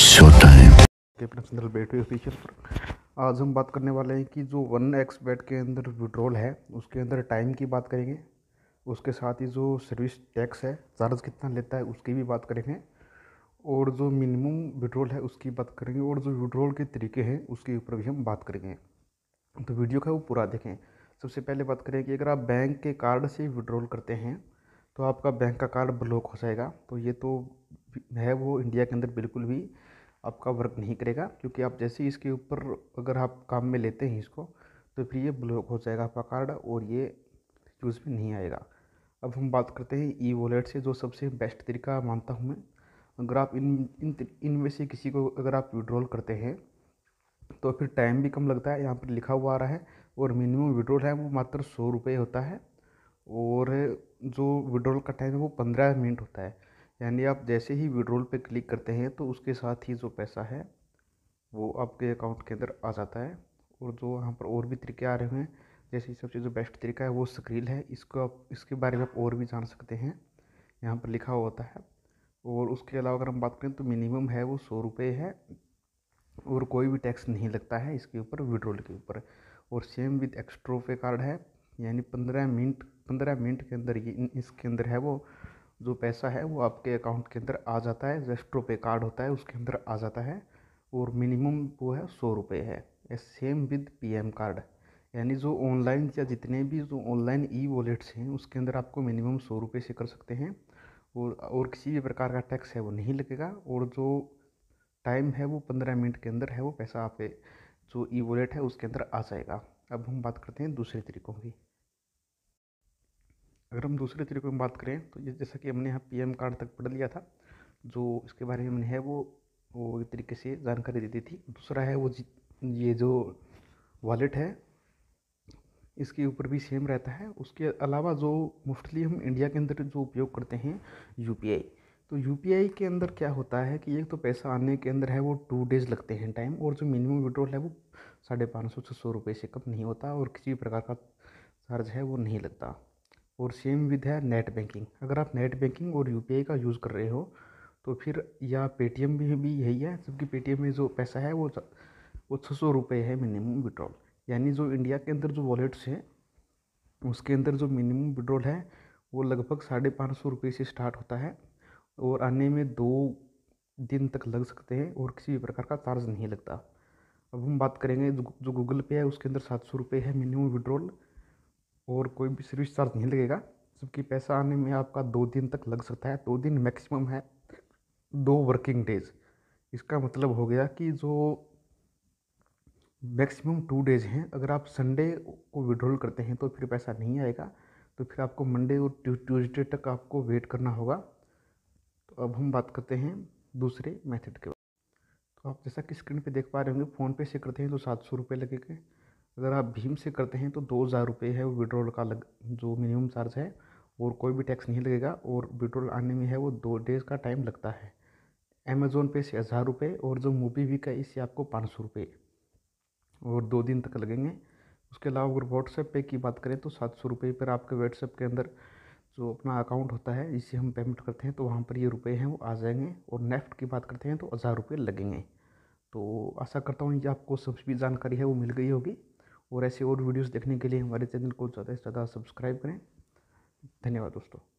show time battery official पर आज हम बात करने वाले हैं कि जो वन एक्स बेट के अंदर विड्रोल है उसके अंदर टाइम की बात करेंगे उसके साथ ही जो सर्विस टैक्स है चार्ज कितना लेता है उसकी भी बात करेंगे और जो मिनिमम विड्रोल है उसकी बात करेंगे और जो विड्रोल के तरीके हैं उसके ऊपर भी हम बात करेंगे तो वीडियो का वो पूरा देखें सबसे पहले बात करें कि अगर आप बैंक के कार्ड से विड्रोल करते हैं तो आपका बैंक का कार्ड ब्लॉक हो जाएगा तो ये तो है वो इंडिया के अंदर बिल्कुल भी आपका वर्क नहीं करेगा क्योंकि आप जैसे ही इसके ऊपर अगर आप काम में लेते हैं इसको तो फिर ये ब्लॉक हो जाएगा आपका कार्ड और ये यूज़ में नहीं आएगा अब हम बात करते हैं ई वॉलेट से जो सबसे बेस्ट तरीका मानता हूँ मैं अगर आप इन इन इनमें से किसी को अगर आप विड्रॉल करते हैं तो फिर टाइम भी कम लगता है यहाँ पर लिखा हुआ आ रहा है और मिनिमम विड्रॉल है वो मात्र सौ रुपये होता है और जो विड्रॉल का टाइम है वो पंद्रह मिनट होता है यानी आप जैसे ही विड्रोल पे क्लिक करते हैं तो उसके साथ ही जो पैसा है वो आपके अकाउंट के अंदर आ जाता है और जो वहाँ पर और भी तरीके आ रहे हैं जैसे सबसे जो बेस्ट तरीका है वो स्क्रील है इसको आप इसके बारे में आप और भी जान सकते हैं यहाँ पर लिखा हुआ होता है और उसके अलावा अगर हम बात करें तो मिनिमम है वो सौ रुपये है और कोई भी टैक्स नहीं लगता है इसके ऊपर विड्रोल के ऊपर और सेम विद एक्स्ट्रो पे कार्ड है यानी पंद्रह मिनट पंद्रह मिनट के अंदर ये इसके अंदर है वो जो पैसा है वो आपके अकाउंट के अंदर आ जाता है जेस्ट्रो पे कार्ड होता है उसके अंदर आ जाता है और मिनिमम वो है सौ रुपये है A same with P card यानी जो ऑनलाइन या जितने भी जो ऑनलाइन ई वॉलेट्स हैं उसके अंदर आपको मिनिमम सौ रुपये से कर सकते हैं और और किसी भी प्रकार का टैक्स है वो नहीं लगेगा और जो टाइम है वो पंद्रह मिनट के अंदर है वो पैसा आपके जो ई वॉलेट है उसके अंदर आ जाएगा अब हम बात करते हैं दूसरे तरीक़ों की अगर हम दूसरे तरीके में बात करें तो जैसा कि हमने यहाँ पी एम कार्ड तक पढ़ लिया था जो इसके बारे में हमने है वो वो एक तरीके से जानकारी देती थी दूसरा है वो ये जो वॉलेट है इसके ऊपर भी सेम रहता है उसके अलावा जो मुफ्तली हम इंडिया के अंदर जो उपयोग करते हैं यू तो यू के अंदर क्या होता है कि एक तो पैसा आने के अंदर है वो टू डेज़ लगते हैं टाइम और जो मिनिमम विड्रोल है वो साढ़े पाँच सौ छः सौ रुपये से कम नहीं होता और किसी भी प्रकार का चार्ज है वो नहीं लगता और सेम विद है नेट बैंकिंग अगर आप नेट बैंकिंग और यू का यूज़ कर रहे हो तो फिर या पेटीएम भी, भी यही है जबकि पेटीएम में जो पैसा है वो वो छः सौ रुपये है मिनिमम विड्रॉल यानी जो इंडिया के अंदर जो वॉलेट्स हैं उसके अंदर जो मिनिमम विड्रॉल है वो लगभग साढ़े पाँच सौ रुपये से स्टार्ट होता है और आने में दो दिन तक लग सकते हैं और किसी भी प्रकार का चार्ज नहीं लगता अब हम बात करेंगे जो गूगल पे है उसके अंदर सात सौ रुपये है मिनिमम विड्रॉल और कोई भी सर्विस चार्ज नहीं लगेगा जबकि पैसा आने में आपका दो दिन तक लग सकता है दो दिन मैक्सिमम है दो वर्किंग डेज इसका मतलब हो गया कि जो मैक्सिमम टू डेज हैं अगर आप संडे को विड्रॉल करते हैं तो फिर पैसा नहीं आएगा तो फिर आपको मंडे और ट्यूजडे तक आपको वेट करना होगा तो अब हम बात करते हैं दूसरे मेथड के बारे तो आप जैसा कि स्क्रीन पे देख पा रहे होंगे फ़ोन पे से करते हैं तो सात सौ रुपये लगेंगे अगर आप भीम से करते हैं तो दो हज़ार रुपये है वो विड्रोल का लग जो मिनिमम चार्ज है और कोई भी टैक्स नहीं लगेगा और विड्रॉल आने में है वो दो डेज़ का टाइम लगता है अमेज़ोन पे से हज़ार रुपये और जो मूवी वीक है इससे आपको पाँच सौ रुपये और दो दिन तक लगेंगे उसके अलावा अगर व्हाट्सएप पे की बात करें तो सात सौ रुपये पर आपके व्हाट्सएप के अंदर जो अपना अकाउंट होता है जिससे हम पेमेंट करते हैं तो वहाँ पर ये रुपये हैं वो आ जाएंगे और नेफ्ट की बात करते हैं तो हज़ार रुपये लगेंगे तो आशा करता हूँ ये आपको भी जानकारी है वो मिल गई होगी और ऐसे और वीडियोस देखने के लिए हमारे चैनल को ज़्यादा से ज़्यादा सब्सक्राइब करें धन्यवाद दोस्तों